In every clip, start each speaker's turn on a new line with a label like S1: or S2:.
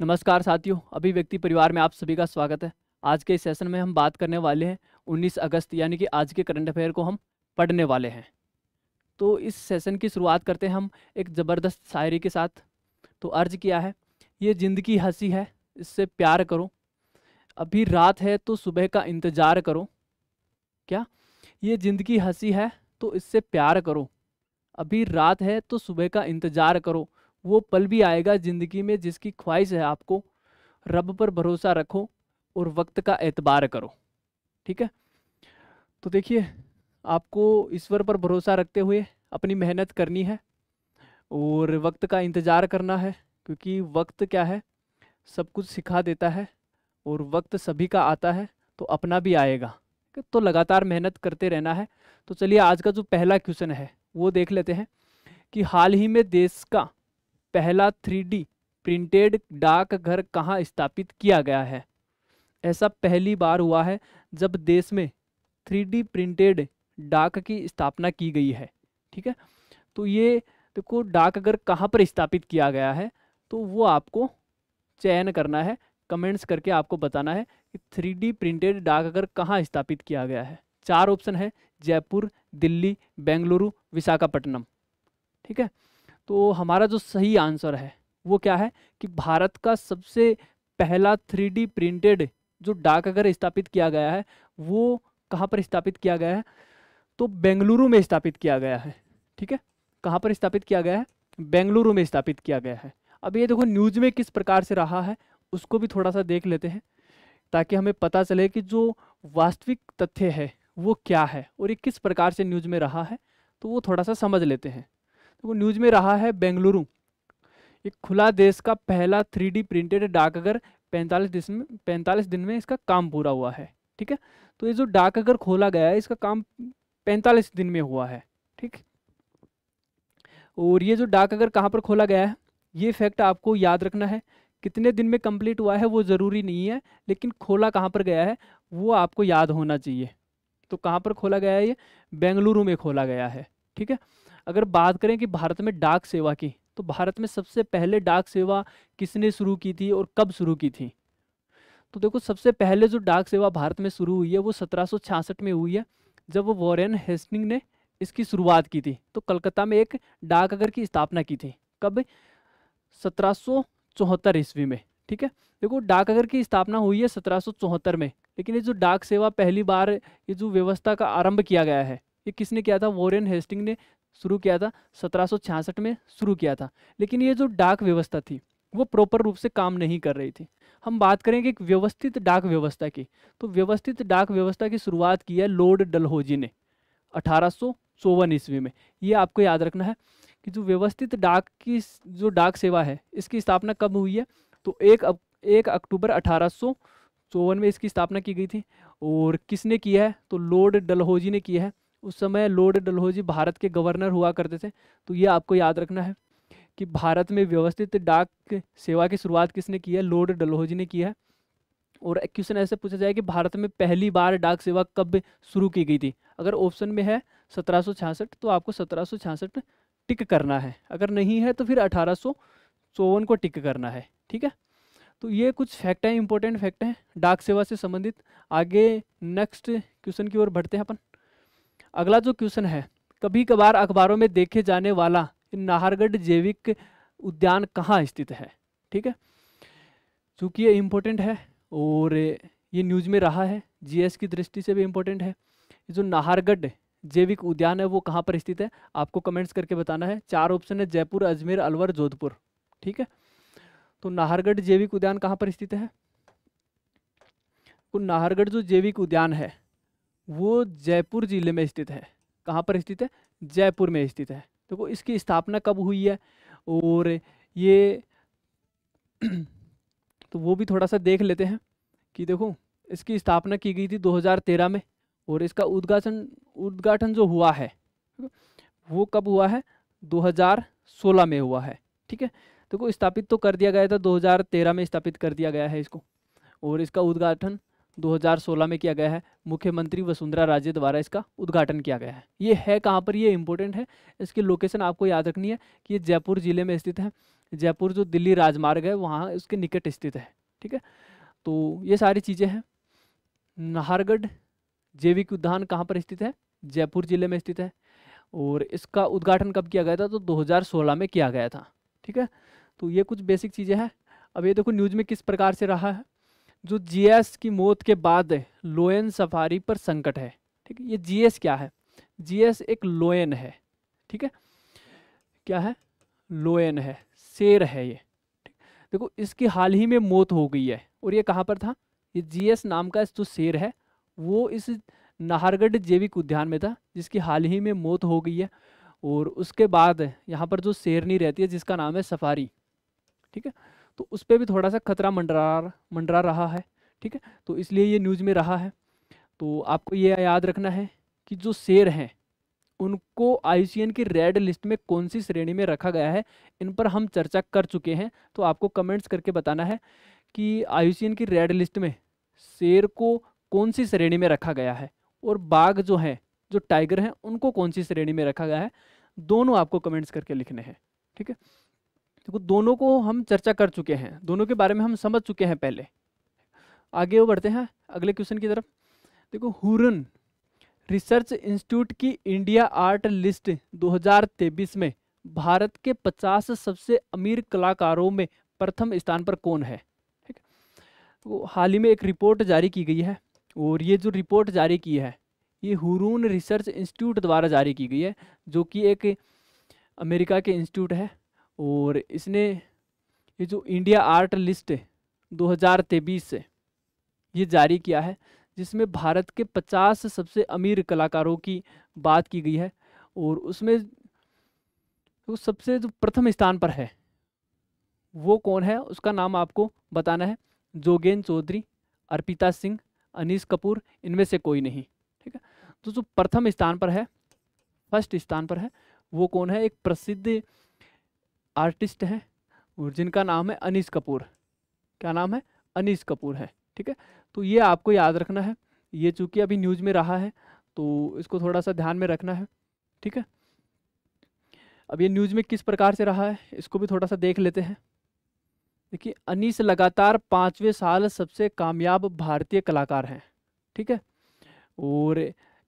S1: नमस्कार साथियों अभिव्यक्ति परिवार में आप सभी का स्वागत है आज के इस सेशन में हम बात करने वाले हैं 19 अगस्त यानी कि आज के करंट अफेयर को हम पढ़ने वाले हैं तो इस सेशन की शुरुआत करते हैं हम एक ज़बरदस्त शायरी के साथ तो अर्ज किया है ये ज़िंदगी हंसी है इससे प्यार करो अभी रात है तो सुबह का इंतज़ार करो क्या ये ज़िंदगी हंसी है तो इससे प्यार करो अभी रात है तो सुबह का इंतज़ार करो वो पल भी आएगा ज़िंदगी में जिसकी ख्वाहिश है आपको रब पर भरोसा रखो और वक्त का एतबार करो ठीक है तो देखिए आपको ईश्वर पर भरोसा रखते हुए अपनी मेहनत करनी है और वक्त का इंतज़ार करना है क्योंकि वक्त क्या है सब कुछ सिखा देता है और वक्त सभी का आता है तो अपना भी आएगा तो लगातार मेहनत करते रहना है तो चलिए आज का जो पहला क्वेश्चन है वो देख लेते हैं कि हाल ही में देश का पहला थ्री प्रिंटेड डाकघर कहाँ स्थापित किया गया है ऐसा पहली बार हुआ है जब देश में थ्री प्रिंटेड डाक की स्थापना की गई है ठीक है तो ये देखो तो डाकघर कहाँ पर स्थापित किया गया है तो वो आपको चयन करना है कमेंट्स करके आपको बताना है कि थ्री प्रिंटेड डाकघर कहाँ स्थापित किया गया है चार ऑप्शन है जयपुर दिल्ली बेंगलुरु विशाखापट्टनम ठीक है तो हमारा जो सही आंसर है वो क्या है कि भारत का सबसे पहला थ्री प्रिंटेड जो डाकघर स्थापित किया गया है वो कहाँ पर स्थापित किया गया है तो बेंगलुरु में स्थापित किया गया है ठीक है कहाँ पर स्थापित किया गया है बेंगलुरु में स्थापित किया गया है अब ये देखो न्यूज में किस प्रकार से रहा है उसको भी थोड़ा सा देख लेते हैं ताकि हमें पता चले कि जो वास्तविक तथ्य है वो क्या है और ये किस प्रकार से न्यूज में रहा है तो वो थोड़ा सा समझ लेते हैं तो न्यूज में रहा है बेंगलुरु एक खुला देश का पहला थ्री प्रिंटेड डाकघर पैंतालीस दिन में पैंतालीस दिन में इसका काम पूरा हुआ है ठीक है तो ये जो डाकघर खोला गया है इसका काम पैंतालीस दिन में हुआ है ठीक और ये जो डाकघर कहाँ पर खोला गया है ये फैक्ट आपको याद रखना है कितने दिन में कंप्लीट हुआ है वो ज़रूरी नहीं है लेकिन खोला कहाँ पर गया है वो आपको याद होना चाहिए तो कहाँ पर खोला गया है ये बेंगलुरु में खोला गया है ठीक है अगर बात करें कि भारत में डाक सेवा की तो भारत में सबसे पहले डाक सेवा किसने शुरू की थी और कब शुरू की थी तो देखो सबसे पहले जो डाक सेवा भारत में शुरू हुई है वो सत्रह में हुई है जब वो वॉरेन हेस्टिंग ने इसकी शुरुआत की थी तो कलकत्ता में एक डाकघर की स्थापना की थी कब सत्रह ईस्वी में ठीक है देखो डाकघर की स्थापना हुई है सत्रह में लेकिन ये जो डाक सेवा पहली बार ये जो व्यवस्था का आरंभ किया गया है ये किसने किया था वॉरेन हेस्टिंग ने शुरू किया था सत्रह में शुरू किया था लेकिन ये जो डाक व्यवस्था थी वो प्रॉपर रूप से काम नहीं कर रही थी हम बात करेंगे एक व्यवस्थित डाक व्यवस्था की तो व्यवस्थित डाक व्यवस्था की शुरुआत की है लॉर्ड डलहोजी ने अठारह ईस्वी में ये आपको याद रखना है कि जो व्यवस्थित डाक की जो डाक सेवा है इसकी स्थापना कब हुई है तो एक अप, एक अक्टूबर अठारह में इसकी स्थापना की गई थी और किसने किया है तो लॉर्ड डलहोजी ने किया है उस समय लॉर्ड डलहौजी भारत के गवर्नर हुआ करते थे तो ये आपको याद रखना है कि भारत में व्यवस्थित डाक सेवा की शुरुआत किसने की है लॉर्ड डलहौजी ने की है और क्वेश्चन ऐसे पूछा जाए कि भारत में पहली बार डाक सेवा कब शुरू की गई थी अगर ऑप्शन में है सत्रह तो आपको सत्रह टिक करना है अगर नहीं है तो फिर अठारह को टिक करना है ठीक है तो ये कुछ फैक्ट हैं इंपॉर्टेंट फैक्ट हैं डाक सेवा से संबंधित आगे नेक्स्ट क्वेश्चन की ओर बढ़ते हैं अपन अगला जो क्वेश्चन है कभी कभार अखबारों में देखे जाने वाला नाहरगढ़ जैविक उद्यान कहाँ स्थित है ठीक है चूँकि ये इम्पोर्टेंट है और ये न्यूज़ में रहा है जीएस की दृष्टि से भी इम्पोर्टेंट है जो नाहरगढ़ जैविक उद्यान है वो कहाँ पर स्थित है आपको कमेंट्स करके बताना है चार ऑप्शन है जयपुर अजमेर अलवर जोधपुर ठीक है तो नाहरगढ़ जैविक उद्यान कहाँ पर स्थित है तो नाहरगढ़ जो जैविक उद्यान है वो जयपुर ज़िले में स्थित है कहाँ पर स्थित है जयपुर में स्थित है देखो तो इसकी स्थापना कब हुई है और ये तो वो भी थोड़ा सा देख लेते हैं कि देखो इसकी स्थापना की गई थी 2013 में और इसका उद्घाटन उद्घाटन जो हुआ है वो कब हुआ है 2016 में हुआ है ठीक है देखो स्थापित तो कर दिया गया था 2013 में स्थापित कर दिया गया है इसको और इसका उद्घाटन 2016 में किया गया है मुख्यमंत्री वसुंधरा राजे द्वारा इसका उद्घाटन किया गया है ये है कहाँ पर ये इम्पोर्टेंट है इसकी लोकेशन आपको याद रखनी है कि ये जयपुर ज़िले में स्थित है जयपुर जो दिल्ली राजमार्ग है वहाँ उसके निकट स्थित है ठीक है तो ये सारी चीज़ें हैं नाहरगढ़ जैविक उद्यान कहाँ पर स्थित है जयपुर ज़िले में स्थित है और इसका उद्घाटन कब किया गया था तो 2016 में किया गया था ठीक है तो ये कुछ बेसिक चीज़ें हैं अब ये देखो न्यूज़ में किस प्रकार से रहा है जो जीएस की मौत के बाद लोयन सफारी पर संकट है ठीक है ये जीएस क्या है जीएस एक लोयन है ठीक है क्या है लोयन है शेर है ये देखो इसकी हाल ही में मौत हो गई है और ये कहाँ पर था ये जीएस नाम का जो शेर है वो इस नाहरगढ़ जैविक उद्यान में था जिसकी हाल ही में मौत हो गई है और उसके बाद यहाँ पर जो शेरनी रहती है जिसका नाम है सफारी ठीक है तो उस पर भी थोड़ा सा खतरा मंडरा मंडरा रहा है ठीक है तो इसलिए ये न्यूज़ में रहा है तो आपको ये याद रखना है कि जो शेर हैं उनको आई की रेड लिस्ट में कौन सी श्रेणी में रखा गया है इन पर हम चर्चा कर चुके हैं तो आपको कमेंट्स करके बताना है कि आई की रेड लिस्ट में शेर को कौन सी श्रेणी में रखा गया है और बाघ जो हैं जो टाइगर हैं उनको कौन सी श्रेणी में रखा गया है दोनों आपको कमेंट्स करके लिखने हैं ठीक है देखो दोनों को हम चर्चा कर चुके हैं दोनों के बारे में हम समझ चुके हैं पहले आगे वो बढ़ते हैं अगले क्वेश्चन की तरफ देखो हुरन रिसर्च इंस्टीट्यूट की इंडिया आर्ट लिस्ट 2023 में भारत के 50 सबसे अमीर कलाकारों में प्रथम स्थान पर कौन है ठीक तो हाल ही में एक रिपोर्ट जारी की गई है और ये जो रिपोर्ट जारी की है ये हुरून रिसर्च इंस्टीट्यूट द्वारा जारी की गई है जो कि एक अमेरिका के इंस्टीट्यूट है और इसने ये जो इंडिया आर्ट लिस्ट है दो हज़ार तेईस से ये जारी किया है जिसमें भारत के पचास सबसे अमीर कलाकारों की बात की गई है और उसमें तो सबसे जो प्रथम स्थान पर है वो कौन है उसका नाम आपको बताना है जोगेन चौधरी अर्पिता सिंह अनीस कपूर इनमें से कोई नहीं ठीक है तो जो प्रथम स्थान पर है फर्स्ट स्थान पर है वो कौन है एक प्रसिद्ध आर्टिस्ट हैं और जिनका नाम है अनीस कपूर क्या नाम है अनीस कपूर है ठीक है तो ये आपको याद रखना है ये चूँकि अभी न्यूज़ में रहा है तो इसको थोड़ा सा ध्यान में रखना है ठीक है अब ये न्यूज़ में किस प्रकार से रहा है इसको भी थोड़ा सा देख लेते हैं देखिए अनीस लगातार पाँचवें साल सबसे कामयाब भारतीय कलाकार हैं ठीक है और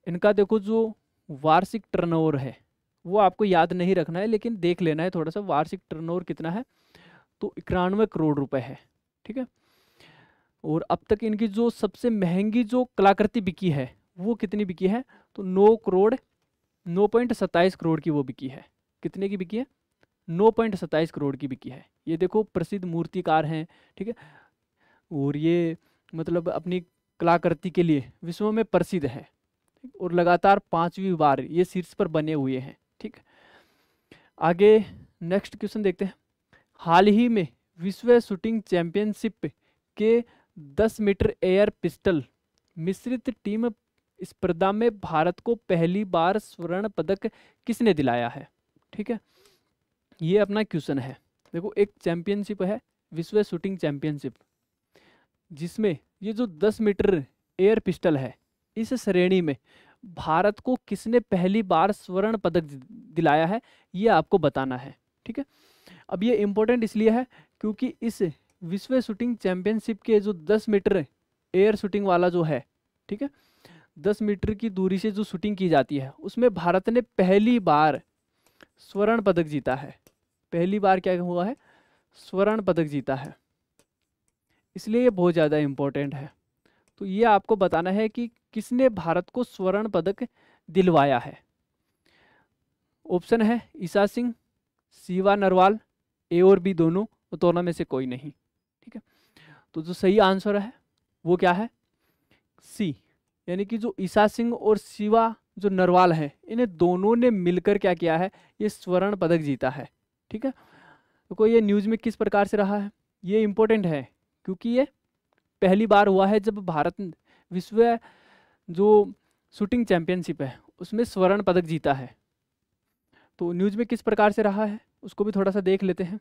S1: इनका देखो जो वार्षिक टर्नओवर है वो आपको याद नहीं रखना है लेकिन देख लेना है थोड़ा सा वार्षिक टर्नओवर कितना है तो इक्यानवे करोड़ रुपए है ठीक है और अब तक इनकी जो सबसे महंगी जो कलाकृति बिकी है वो कितनी बिकी है तो नौ करोड़ नौ पॉइंट सत्ताईस करोड़ की वो बिकी है कितने की बिकी है नौ पॉइंट सत्ताईस करोड़ की बिकी है ये देखो प्रसिद्ध मूर्तिकार हैं ठीक है और ये मतलब अपनी कलाकृति के लिए विश्व में प्रसिद्ध है और लगातार पांचवी बार ये शीर्ष पर बने हुए हैं ठीक आगे नेक्स्ट क्वेश्चन देखते हैं हाल ही में विश्व शूटिंग चैंपियनशिप के 10 मीटर एयर पिस्टल मिश्रित टीम स्पर्धा में भारत को पहली बार स्वर्ण पदक किसने दिलाया है ठीक है ये अपना क्वेश्चन है देखो एक चैंपियनशिप है विश्व शूटिंग चैंपियनशिप जिसमें ये जो 10 मीटर एयर पिस्टल है इस श्रेणी में भारत को किसने पहली बार स्वर्ण पदक दिलाया है ये आपको बताना है ठीक है अब ये इम्पोर्टेंट इसलिए है क्योंकि इस विश्व शूटिंग चैंपियनशिप के जो 10 मीटर एयर शूटिंग वाला जो है ठीक है 10 मीटर की दूरी से जो शूटिंग की जाती है उसमें भारत ने पहली बार स्वर्ण पदक जीता है पहली बार क्या हुआ है स्वर्ण पदक जीता है इसलिए ये बहुत ज़्यादा इम्पोर्टेंट है तो ये आपको बताना है कि किसने भारत को स्वर्ण पदक दिलवाया है ऑप्शन है ईशा सिंह शिवा नरवाल ए और बी दोनों और दोनों में से कोई नहीं ठीक है तो जो सही आंसर है वो क्या है सी यानी कि जो ईशा सिंह और शिवा जो नरवाल हैं इन्हें दोनों ने मिलकर क्या किया है ये स्वर्ण पदक जीता है ठीक है तो कोई ये न्यूज़ में किस प्रकार से रहा है ये इम्पोर्टेंट है क्योंकि ये पहली बार हुआ है जब भारत विश्व जो शूटिंग चैम्पियनशिप है उसमें स्वर्ण पदक जीता है तो न्यूज़ में किस प्रकार से रहा है उसको भी थोड़ा सा देख लेते हैं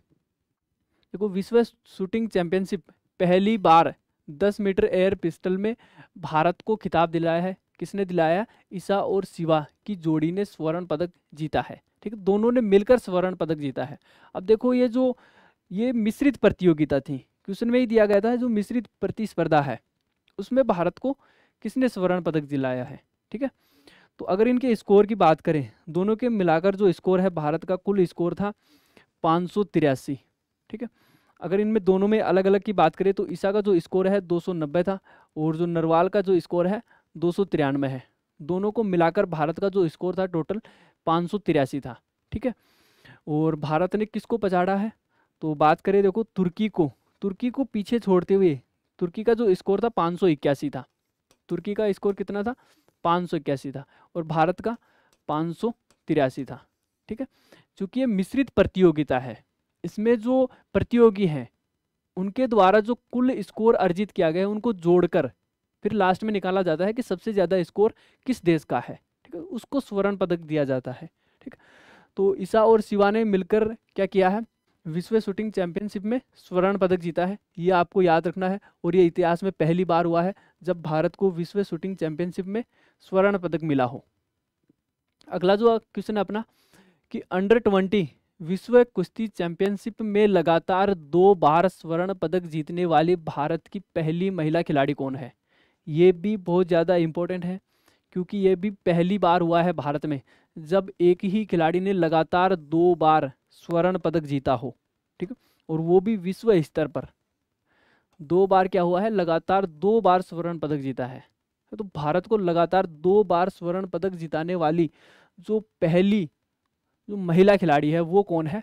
S1: देखो विश्व शूटिंग चैम्पियनशिप पहली बार 10 मीटर एयर पिस्टल में भारत को खिताब दिलाया है किसने दिलाया ईसा और शिवा की जोड़ी ने स्वर्ण पदक जीता है ठीक है दोनों ने मिलकर स्वर्ण पदक जीता है अब देखो ये जो ये मिश्रित प्रतियोगिता थी क्वेश्चन में ही दिया गया था जो मिश्रित प्रतिस्पर्धा है उसमें भारत को किसने स्वर्ण पदक दिलाया है ठीक है तो अगर इनके स्कोर की बात करें दोनों के मिलाकर जो स्कोर है भारत का कुल स्कोर था पाँच ठीक है अगर इनमें दोनों में अलग अलग की बात करें तो ईसा का जो स्कोर है 290 था और जो नरवाल का जो स्कोर है दो है दोनों को मिलाकर भारत का जो स्कोर था टोटल पाँच था ठीक है और भारत ने किसको पछाड़ा है तो बात करें देखो तुर्की को तुर्की को पीछे छोड़ते हुए तुर्की का जो स्कोर था पाँच था तुर्की का स्कोर कितना था पाँच सौ इक्यासी था और भारत का पाँच सौ तिरासी था ठीक है चूँकि ये मिश्रित प्रतियोगिता है इसमें जो प्रतियोगी हैं उनके द्वारा जो कुल स्कोर अर्जित किया गया है उनको जोड़कर फिर लास्ट में निकाला जाता है कि सबसे ज़्यादा स्कोर किस देश का है ठीक है उसको स्वर्ण पदक दिया जाता है ठीक तो ईसा और शिवा ने मिलकर क्या किया है विश्व शूटिंग चैंपियनशिप में स्वर्ण पदक जीता है ये आपको याद रखना है और ये इतिहास में पहली बार हुआ है जब भारत को विश्व शूटिंग चैंपियनशिप में स्वर्ण पदक मिला हो अगला जो क्वेश्चन है अपना कि अंडर ट्वेंटी विश्व कुश्ती चैंपियनशिप में लगातार दो बार स्वर्ण पदक जीतने वाली भारत की पहली महिला खिलाड़ी कौन है ये भी बहुत ज़्यादा इम्पोर्टेंट है क्योंकि ये भी पहली बार हुआ है भारत में जब एक ही खिलाड़ी ने लगातार दो बार स्वर्ण पदक जीता हो ठीक है और वो भी विश्व स्तर पर दो बार क्या हुआ है लगातार दो बार स्वर्ण पदक जीता है तो भारत को लगातार दो बार स्वर्ण पदक जिताने वाली जो पहली जो महिला खिलाड़ी है वो कौन है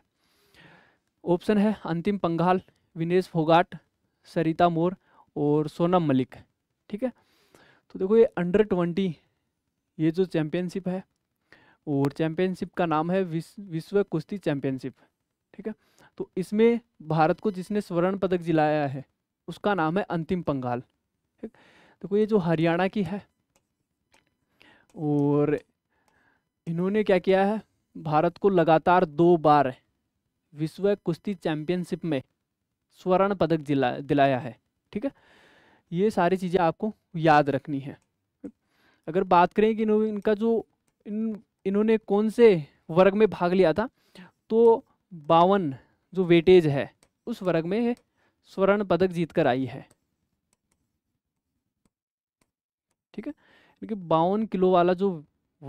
S1: ऑप्शन है अंतिम पंघाल विनेश फोगाट सरिता मोर और सोनम मलिक ठीक है तो देखो ये अंडर ट्वेंटी ये जो चैम्पियनशिप है और चैम्पियनशिप का नाम है विश्व कुश्ती चैम्पियनशिप ठीक है तो इसमें भारत को जिसने स्वर्ण पदक जिलाया है उसका नाम है अंतिम पंगाल ठीक देखो ये जो हरियाणा की है और इन्होंने क्या किया है भारत को लगातार दो बार विश्व कुश्ती चैम्पियनशिप में स्वर्ण पदक जिला दिलाया है ठीक है ये सारी चीज़ें आपको याद रखनी है अगर बात करें कि इनका जो इन इन्होंने कौन से वर्ग में भाग लिया था तो बावन जो वेटेज है उस वर्ग में स्वर्ण पदक जीतकर आई है ठीक है क्योंकि बावन किलो वाला जो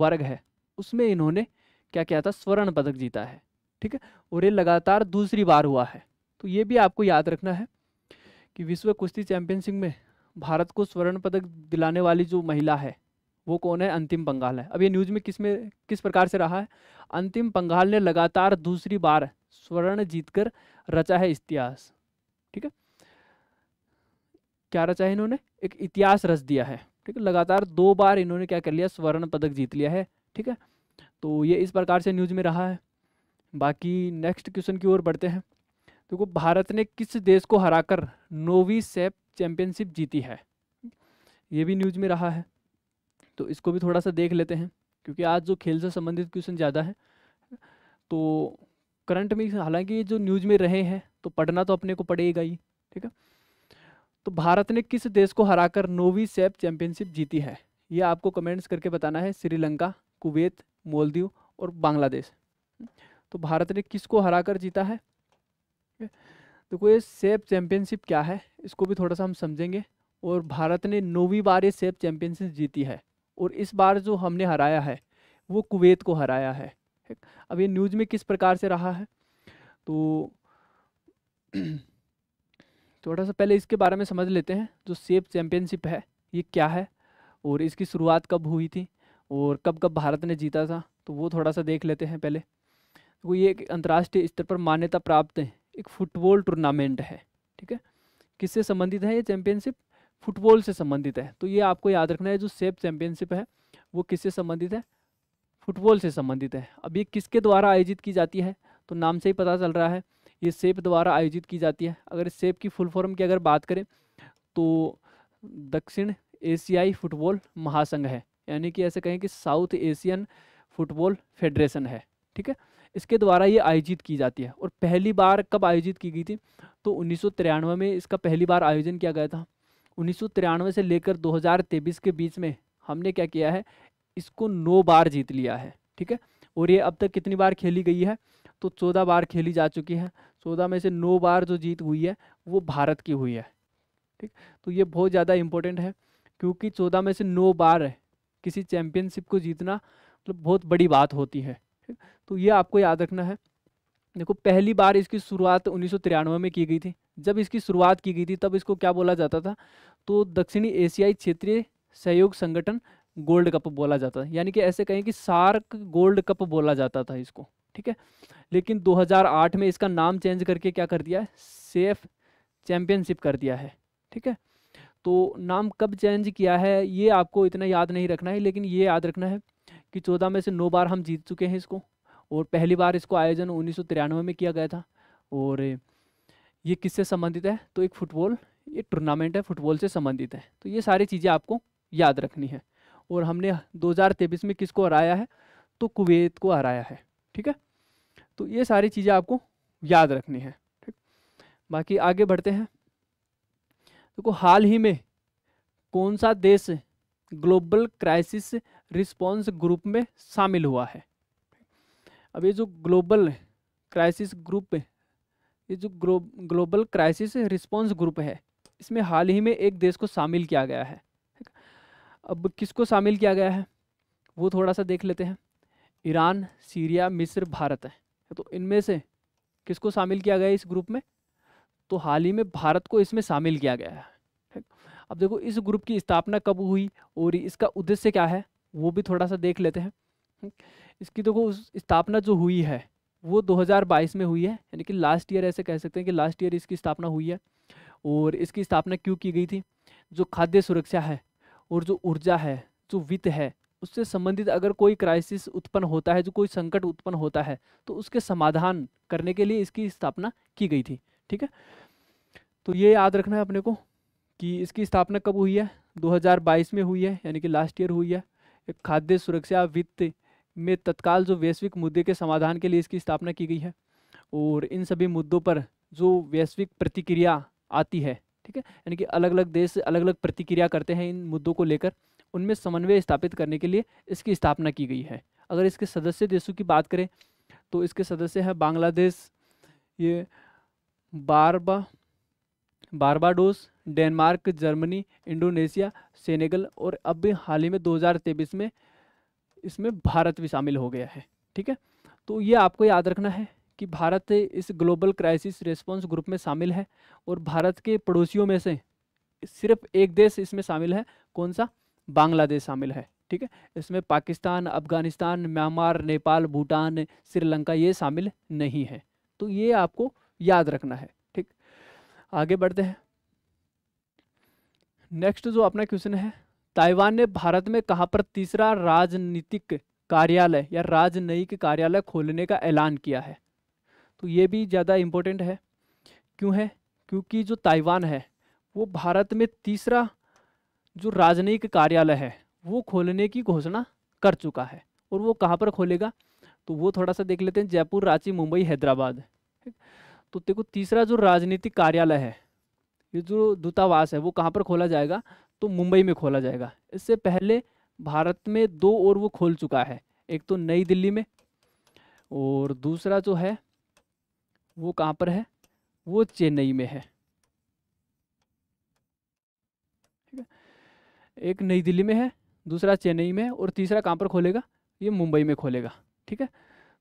S1: वर्ग है उसमें इन्होंने क्या किया था स्वर्ण पदक जीता है ठीक है और ये लगातार दूसरी बार हुआ है तो ये भी आपको याद रखना है कि विश्व कुश्ती चैंपियनशिप में भारत को स्वर्ण पदक दिलाने वाली जो महिला है वो कौन है अंतिम बंगाल है अब ये न्यूज में किस में किस प्रकार से रहा है अंतिम पंगाल ने लगातार दूसरी बार स्वर्ण जीतकर रचा है इतिहास ठीक है क्या रचा है इन्होंने एक इतिहास रच दिया है ठीक है लगातार दो बार इन्होंने क्या कर लिया स्वर्ण पदक जीत लिया है ठीक है तो ये इस प्रकार से न्यूज में रहा है बाकी नेक्स्ट क्वेश्चन की ओर बढ़ते हैं देखो तो भारत ने किस देश को हराकर नोवी सेप चैंपियनशिप जीती है ये भी न्यूज में रहा है तो इसको भी थोड़ा सा देख लेते हैं क्योंकि आज जो खेल से संबंधित क्वेश्चन ज़्यादा है तो करंट में हालांकि जो न्यूज़ में रहे हैं तो पढ़ना तो अपने को पड़ेगा ही ठीक है तो भारत ने किस देश को हराकर नोवी सेप चैंपियनशिप जीती है ये आपको कमेंट्स करके बताना है श्रीलंका कुवैत मोलदीव और बांग्लादेश तो भारत ने किसको हराकर जीता है देखो ये सेप चैंपियनशिप क्या है इसको भी थोड़ा सा हम समझेंगे और भारत ने नौवीं बार ये सेप चैंपियनशिप जीती है और इस बार जो हमने हराया है वो कुवैत को हराया है अब ये न्यूज़ में किस प्रकार से रहा है तो थोड़ा सा पहले इसके बारे में समझ लेते हैं जो सेफ चैम्पियनशिप है ये क्या है और इसकी शुरुआत कब हुई थी और कब कब भारत ने जीता था तो वो थोड़ा सा देख लेते हैं पहले तो ये एक अंतर्राष्ट्रीय स्तर पर मान्यता प्राप्त है एक फुटबॉल टूर्नामेंट है ठीक है किससे संबंधित है ये चैम्पियनशिप फुटबॉल से संबंधित है तो ये आपको याद रखना है जो सेफ चैंपियनशिप है वो किससे संबंधित है फुटबॉल से संबंधित है अब ये किसके द्वारा आयोजित की जाती है तो नाम से ही पता चल रहा है ये सेफ द्वारा आयोजित की जाती है अगर सेफ की फुल फॉर्म की अगर बात करें तो दक्षिण एशियाई फुटबॉल महासंघ है यानी कि ऐसे कहें कि साउथ एशियन फुटबॉल फेडरेशन है ठीक है इसके द्वारा ये आयोजित की जाती है और पहली बार कब आयोजित की गई थी तो उन्नीस में इसका पहली बार आयोजन किया गया था उन्नीस से लेकर 2023 के बीच में हमने क्या किया है इसको नौ बार जीत लिया है ठीक है और ये अब तक कितनी बार खेली गई है तो चौदह बार खेली जा चुकी है चौदह में से नौ बार जो जीत हुई है वो भारत की हुई है ठीक तो ये बहुत ज़्यादा इम्पोर्टेंट है क्योंकि चौदह में से नौ बार किसी चैम्पियनशिप को जीतना मतलब तो बहुत बड़ी बात होती है ठीक तो ये आपको याद रखना है देखो पहली बार इसकी शुरुआत उन्नीस में की गई थी जब इसकी शुरुआत की गई थी तब इसको क्या बोला जाता था तो दक्षिणी एशियाई क्षेत्रीय सहयोग संगठन गोल्ड कप बोला जाता था यानी कि ऐसे कहें कि सार्क गोल्ड कप बोला जाता था इसको ठीक है लेकिन 2008 में इसका नाम चेंज करके क्या कर दिया है सेफ चैम्पियनशिप कर दिया है ठीक है तो नाम कब चेंज किया है ये आपको इतना याद नहीं रखना है लेकिन ये याद रखना है कि चौदह में से नौ बार हम जीत चुके हैं इसको और पहली बार इसको आयोजन उन्नीस में किया गया था और ये किससे संबंधित है तो एक फुटबॉल ये टूर्नामेंट है फुटबॉल से संबंधित है तो ये सारी चीज़ें आपको याद रखनी है और हमने दो में किसको हराया है तो कुवैत को हराया है ठीक है तो ये सारी चीज़ें आपको याद रखनी है ठीक बाकी आगे बढ़ते हैं देखो तो हाल ही में कौन सा देश ग्लोबल क्राइसिस रिस्पॉन्स ग्रुप में शामिल हुआ है अब ये जो ग्लोबल क्राइसिस ग्रुप है ये जो ग्लो ग्लोबल क्राइसिस रिस्पॉन्स ग्रुप है इसमें हाल ही में एक देश को शामिल किया गया है अब किसको शामिल किया गया है वो थोड़ा सा देख लेते हैं ईरान सीरिया मिस्र भारत है तो इनमें से किसको शामिल किया गया है इस ग्रुप में तो हाल ही में भारत को इसमें शामिल किया गया है अब देखो इस ग्रुप की स्थापना कब हुई और इसका उद्देश्य क्या है वो भी थोड़ा सा देख लेते हैं इसकी देखो तो स्थापना जो हुई है वो 2022 में हुई है यानी कि लास्ट ईयर ऐसे कह सकते हैं कि लास्ट ईयर इसकी स्थापना हुई है और इसकी स्थापना क्यों की गई थी जो खाद्य सुरक्षा है और जो ऊर्जा है जो वित्त है उससे संबंधित अगर कोई क्राइसिस उत्पन्न होता है जो कोई संकट उत्पन्न होता है तो उसके समाधान करने के लिए इसकी स्थापना की गई थी ठीक है तो ये याद रखना है अपने को कि इसकी स्थापना कब हुई है 2022 में हुई है यानी कि लास्ट ईयर हुई है खाद्य सुरक्षा वित्त में तत्काल जो वैश्विक मुद्दे के समाधान के लिए इसकी स्थापना की गई है और इन सभी मुद्दों पर जो वैश्विक प्रतिक्रिया आती है ठीक है यानी कि अलग अलग देश अलग अलग प्रतिक्रिया करते हैं इन मुद्दों को लेकर उनमें समन्वय स्थापित करने के लिए इसकी स्थापना की गई है अगर इसके सदस्य देशों की बात करें तो इसके सदस्य हैं बांग्लादेश ये बारबा Barbados Denmark Germany Indonesia Senegal और अब भी हाल ही में दो में इसमें भारत भी शामिल हो गया है ठीक है तो ये आपको याद रखना है कि भारत इस ग्लोबल क्राइसिस रिस्पॉन्स ग्रुप में शामिल है और भारत के पड़ोसियों में से सिर्फ एक देश इसमें शामिल है कौन सा बांग्लादेश शामिल है ठीक है इसमें पाकिस्तान अफगानिस्तान म्यांमार नेपाल भूटान श्रीलंका ये शामिल नहीं है तो ये आपको याद रखना है ठीक आगे बढ़ते हैं नेक्स्ट जो अपना क्वेश्चन है ताइवान ने भारत में कहाँ पर तीसरा राजनीतिक कार्यालय या राजनयिक कार्यालय खोलने का ऐलान किया है तो ये भी ज़्यादा इम्पोर्टेंट है क्यों है क्योंकि जो ताइवान है वो भारत में तीसरा जो राजनयिक कार्यालय है वो खोलने की घोषणा कर चुका है और वो कहाँ पर खोलेगा तो वो थोड़ा सा देख लेते हैं जयपुर रांची मुंबई हैदराबाद तो देखो तीसरा जो राजनीतिक कार्यालय है ये जो दूतावास है वो कहाँ पर खोला जाएगा तो मुंबई में खोला जाएगा इससे पहले भारत में दो और वो खोल चुका है एक तो नई दिल्ली में और दूसरा जो है वो कहाँ पर है वो चेन्नई में है एक नई दिल्ली में है दूसरा चेन्नई में और तीसरा कहाँ पर खोलेगा ये मुंबई में खोलेगा ठीक है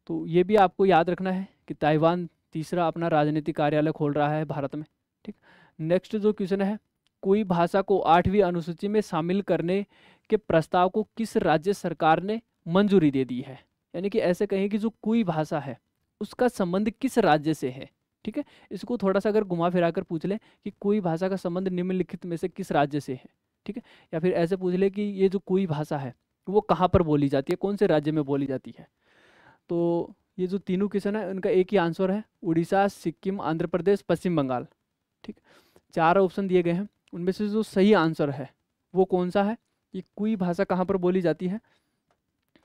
S1: तो ये भी आपको याद रखना है कि ताइवान तीसरा अपना राजनीतिक कार्यालय खोल रहा है भारत में ठीक नेक्स्ट जो क्वेश्चन है कोई भाषा को आठवीं अनुसूची में शामिल करने के प्रस्ताव को किस राज्य सरकार ने मंजूरी दे दी है यानी कि ऐसे कहें कि जो कोई भाषा है उसका संबंध किस राज्य से है ठीक है इसको थोड़ा सा अगर घुमा फिरा कर पूछ लें कि कोई भाषा का संबंध निम्नलिखित में से किस राज्य से है ठीक है या फिर ऐसे पूछ लें कि ये जो कोई भाषा है वो कहाँ पर बोली जाती है कौन से राज्य में बोली जाती है तो ये जो तीनों क्वेश्चन है उनका एक ही आंसर है उड़ीसा सिक्किम आंध्र प्रदेश पश्चिम बंगाल ठीक चार ऑप्शन दिए गए हैं उनमें से जो सही आंसर है वो कौन सा है ये कोई भाषा कहाँ पर बोली जाती है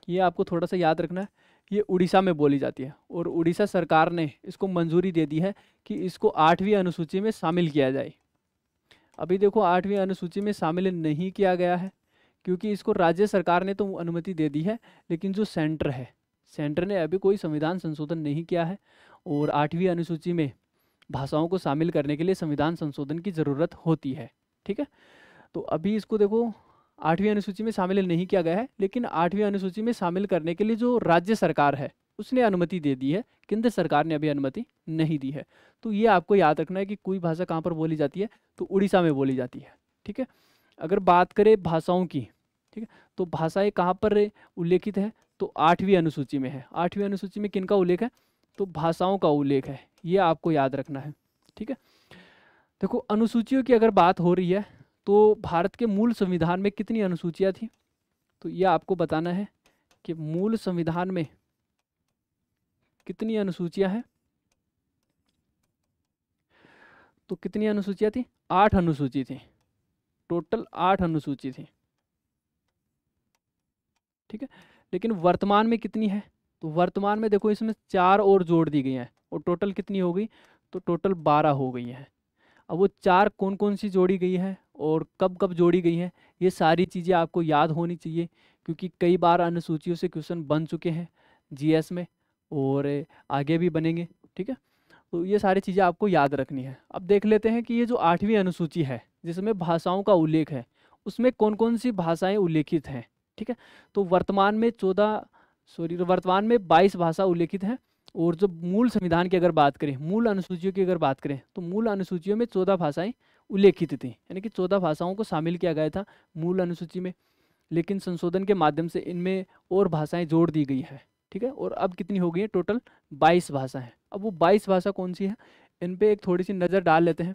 S1: ये आपको थोड़ा सा याद रखना है ये उड़ीसा में बोली जाती है और उड़ीसा सरकार ने इसको मंजूरी दे दी है कि इसको आठवीं अनुसूची में शामिल किया जाए अभी देखो आठवीं अनुसूची में शामिल नहीं किया गया है क्योंकि इसको राज्य सरकार ने तो अनुमति दे दी है लेकिन जो सेंटर है सेंटर ने अभी कोई संविधान संशोधन नहीं किया है और आठवीं अनुसूची में भाषाओं को शामिल करने के लिए संविधान संशोधन की ज़रूरत होती है ठीक है तो अभी इसको देखो आठवीं अनुसूची में शामिल नहीं किया गया है लेकिन आठवीं अनुसूची में शामिल करने के लिए जो राज्य सरकार है उसने अनुमति दे दी है केंद्र सरकार ने अभी अनुमति नहीं दी है तो ये आपको याद रखना है कि कोई भाषा कहाँ पर बोली जाती है तो उड़ीसा में बोली जाती है ठीक है अगर बात करें भाषाओं की ठीक है तो भाषाएं कहाँ पर उल्लेखित है तो आठवीं अनुसूची में है आठवीं अनुसूची में किन का उल्लेख है तो भाषाओं का उल्लेख है ये आपको याद रखना है ठीक है देखो अनुसूचियों की अगर बात हो रही है तो भारत के मूल संविधान में कितनी अनुसूचियाँ थी तो ये आपको बताना है कि मूल संविधान में कितनी अनुसूचियाँ हैं तो कितनी अनुसूचियाँ थी आठ अनुसूची थी टोटल आठ अनुसूची थी ठीक है लेकिन वर्तमान में कितनी है तो वर्तमान में देखो इसमें चार और जोड़ दी गई हैं और टोटल कितनी हो गई तो टोटल बारह हो गई हैं अब वो चार कौन कौन सी जोड़ी गई है और कब कब जोड़ी गई है ये सारी चीज़ें आपको याद होनी चाहिए क्योंकि कई बार अनुसूचियों से क्वेश्चन बन चुके हैं जीएस में और आगे भी बनेंगे ठीक है तो ये सारी चीज़ें आपको याद रखनी है अब देख लेते हैं कि ये जो आठवीं अनुसूची है जिसमें भाषाओं का उल्लेख है उसमें कौन कौन सी भाषाएं उल्लेखित हैं ठीक है तो वर्तमान में चौदह सॉरी वर्तमान में बाईस भाषा उल्लेखित हैं और जब मूल संविधान की अगर बात करें मूल अनुसूचियों की अगर बात करें तो मूल अनुसूचियों में चौदह भाषाएं उल्लेखित थी यानी कि चौदह भाषाओं को शामिल किया गया था मूल अनुसूची में लेकिन संशोधन के माध्यम से इनमें और भाषाएं जोड़ दी गई है ठीक है और अब कितनी हो गई है टोटल बाईस भाषा है अब वो बाईस भाषा कौन सी है इन पर एक थोड़ी सी नज़र डाल लेते हैं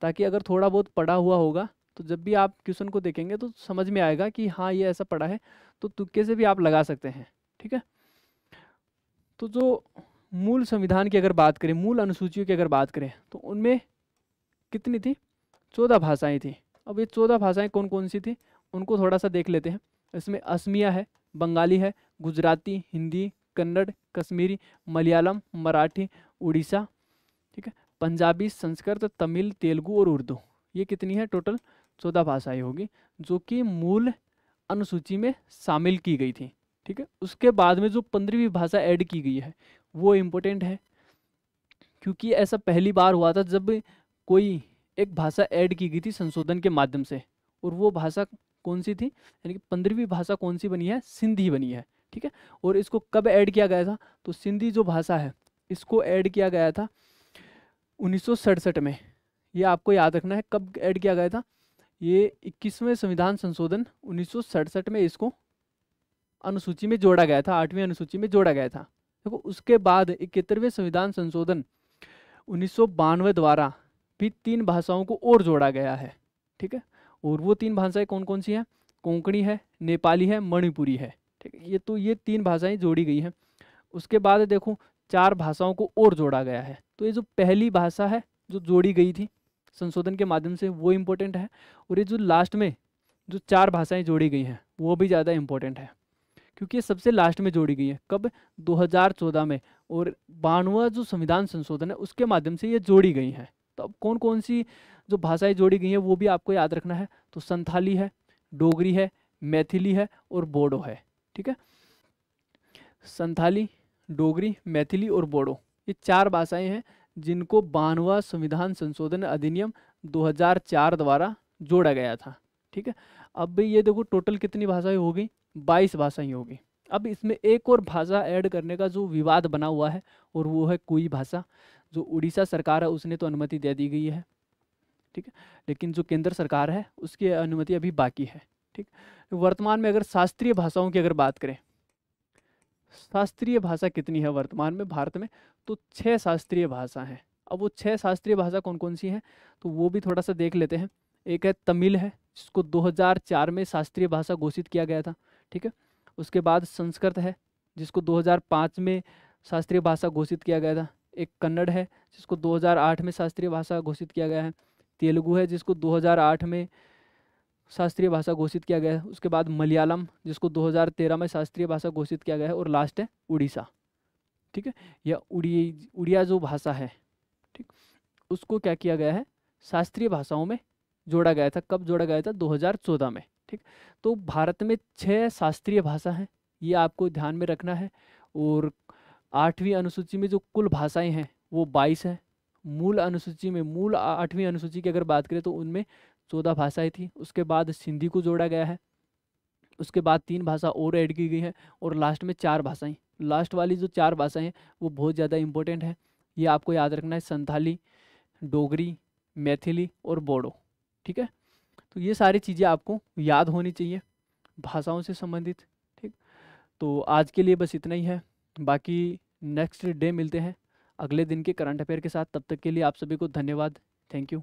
S1: ताकि अगर थोड़ा बहुत पढ़ा हुआ होगा तो जब भी आप क्वेश्चन को देखेंगे तो समझ में आएगा कि हाँ ये ऐसा पढ़ा है तो तुक्के से भी आप लगा सकते हैं ठीक है तो जो मूल संविधान की अगर बात करें मूल अनुसूचियों की अगर बात करें तो उनमें कितनी थी चौदह भाषाएं थी अब ये चौदह भाषाएं कौन कौन सी थी उनको थोड़ा सा देख लेते हैं इसमें असमिया है बंगाली है गुजराती हिंदी कन्नड़ कश्मीरी मलयालम मराठी उड़ीसा ठीक है पंजाबी संस्कृत तमिल तेलुगू और उर्दू ये कितनी है टोटल चौदह भाषाएं होगी जो कि मूल अनुसूची में शामिल की गई थी ठीक है उसके बाद में जो पंद्रहवीं भाषा ऐड की गई है वो इम्पोर्टेंट है क्योंकि ऐसा पहली बार हुआ था जब कोई एक भाषा ऐड की गई थी संशोधन के माध्यम से और वो भाषा कौन सी थी यानी कि पंद्रहवीं भाषा कौन सी बनी है सिंधी बनी है ठीक है और इसको कब ऐड किया गया था तो सिंधी जो भाषा है इसको ऐड किया गया था उन्नीस में ये आपको याद रखना है कब ऐड किया गया था ये इक्कीसवें संविधान संशोधन उन्नीस में इसको अनुसूची में जोड़ा गया था आठवीं अनुसूची में जोड़ा गया था देखो उसके बाद इकहत्तरवें संविधान संशोधन उन्नीस द्वारा भी तीन भाषाओं को और जोड़ा गया है ठीक है और वो तीन भाषाएं कौन कौन सी हैं कोंकणी है नेपाली है मणिपुरी है ठीक है ये तो ये तीन भाषाएं जोड़ी गई हैं उसके बाद देखो चार भाषाओं को और जोड़ा गया है तो ये जो पहली भाषा है जो जोड़ी गई थी संशोधन के माध्यम से वो इम्पोर्टेंट है और ये जो लास्ट में जो चार भाषाएं जोड़ी गई हैं वो भी ज़्यादा इम्पोर्टेंट है क्योंकि ये सबसे लास्ट में जोड़ी गई है कब 2014 में और बानवा जो संविधान संशोधन है उसके माध्यम से ये जोड़ी गई हैं तो अब कौन कौन सी जो भाषाएं जोड़ी गई हैं वो भी आपको याद रखना है तो संथाली है डोगरी है मैथिली है और बोडो है ठीक है संथाली डोगरी मैथिली और बोडो ये चार भाषाएं हैं जिनको बानवा संविधान संशोधन अधिनियम दो द्वारा जोड़ा गया था ठीक है अब ये देखो टोटल कितनी भाषाएं हो गई बाईस भाषाएं होगी अब इसमें एक और भाषा ऐड करने का जो विवाद बना हुआ है और वो है कोई भाषा जो उड़ीसा सरकार है उसने तो अनुमति दे दी गई है ठीक है लेकिन जो केंद्र सरकार है उसकी अनुमति अभी बाकी है ठीक वर्तमान में अगर शास्त्रीय भाषाओं की अगर बात करें शास्त्रीय भाषा कितनी है वर्तमान में भारत में तो छः शास्त्रीय भाषा हैं अब वो छः शास्त्रीय भाषा कौन कौन सी हैं तो वो भी थोड़ा सा देख लेते हैं एक है तमिल है जिसको दो में शास्त्रीय भाषा घोषित किया गया था ठीक है उसके बाद संस्कृत है जिसको 2005 में शास्त्रीय भाषा घोषित किया गया था एक कन्नड़ है जिसको 2008 में शास्त्रीय भाषा घोषित किया गया है तेलुगु है जिसको 2008 में शास्त्रीय भाषा घोषित किया गया है उसके बाद मलयालम जिसको 2013 में शास्त्रीय भाषा घोषित किया गया है और लास्ट है उड़ीसा ठीक है या उड़ी उड़िया जो भाषा है ठीक उसको क्या किया गया है शास्त्रीय भाषाओं में जोड़ा गया था कब जोड़ा गया था दो में ठीक तो भारत में छः शास्त्रीय भाषा हैं ये आपको ध्यान में रखना है और आठवीं अनुसूची में जो कुल भाषाएं हैं वो बाईस हैं मूल अनुसूची में मूल आठवीं अनुसूची की अगर बात करें तो उनमें चौदह भाषाएं थी उसके बाद सिंधी को जोड़ा गया है उसके बाद तीन भाषा और ऐड की गई हैं और लास्ट में चार भाषाएं लास्ट वाली जो चार भाषाएं हैं वो बहुत ज़्यादा इंपॉर्टेंट है ये आपको याद रखना है संथाली डोगरी मैथिली और बोडो ठीक है तो ये सारी चीज़ें आपको याद होनी चाहिए भाषाओं से संबंधित ठीक तो आज के लिए बस इतना ही है बाकी नेक्स्ट डे मिलते हैं अगले दिन के करंट अफेयर के साथ तब तक के लिए आप सभी को धन्यवाद थैंक यू